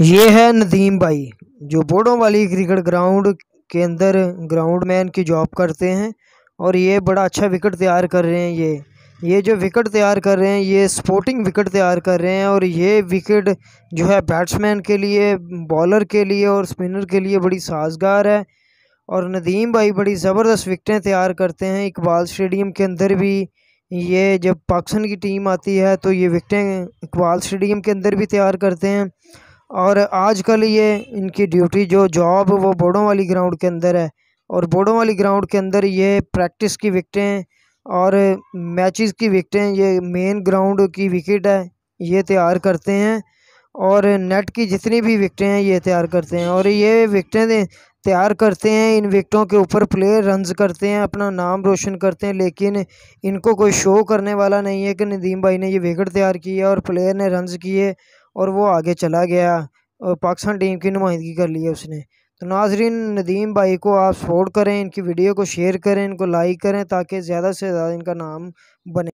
ये है नदीम भाई जो बोर्डों वाली क्रिकेट ग्राउंड के अंदर ग्राउंड मैन की जॉब करते हैं और ये बड़ा अच्छा विकेट तैयार कर रहे हैं ये ये जो विकेट तैयार कर रहे हैं ये स्पोर्टिंग विकेट तैयार कर रहे हैं और ये विकेट जो है बैट्समैन के लिए बॉलर के लिए और स्पिनर के लिए बड़ी साजगार है और नदीम भाई बड़ी ज़बरदस्त विकटें तैयार करते हैं इकबाल स्टेडियम के अंदर भी ये जब पाकिस्तान की टीम आती है तो ये विकटें इकबाल स्टेडियम के अंदर भी तैयार करते हैं और आजकल ये इनकी ड्यूटी जो जॉब वो बोडों वाली ग्राउंड के अंदर है और बोडों वाली ग्राउंड के अंदर ये प्रैक्टिस की विकटें और मैचेस की विकटें ये मेन ग्राउंड की विकेट है ये तैयार करते हैं और नेट की जितनी भी विकटें हैं ये तैयार करते हैं और ये विकटें तैयार करते हैं इन विकटों के ऊपर प्लेयर रनज़ करते हैं अपना नाम रोशन करते हैं लेकिन इनको कोई शो करने वाला नहीं है कि नदीम भाई ने ये विकेट तैयार की है और प्लेयर ने रन्स किए और वो आगे चला गया और पाकिस्तान टीम की नुमाइंदगी कर ली है उसने तो नाजरीन नदीम भाई को आप सपोर्ट करें इनकी वीडियो को शेयर करें इनको लाइक करें ताकि ज़्यादा से ज़्यादा इनका नाम बने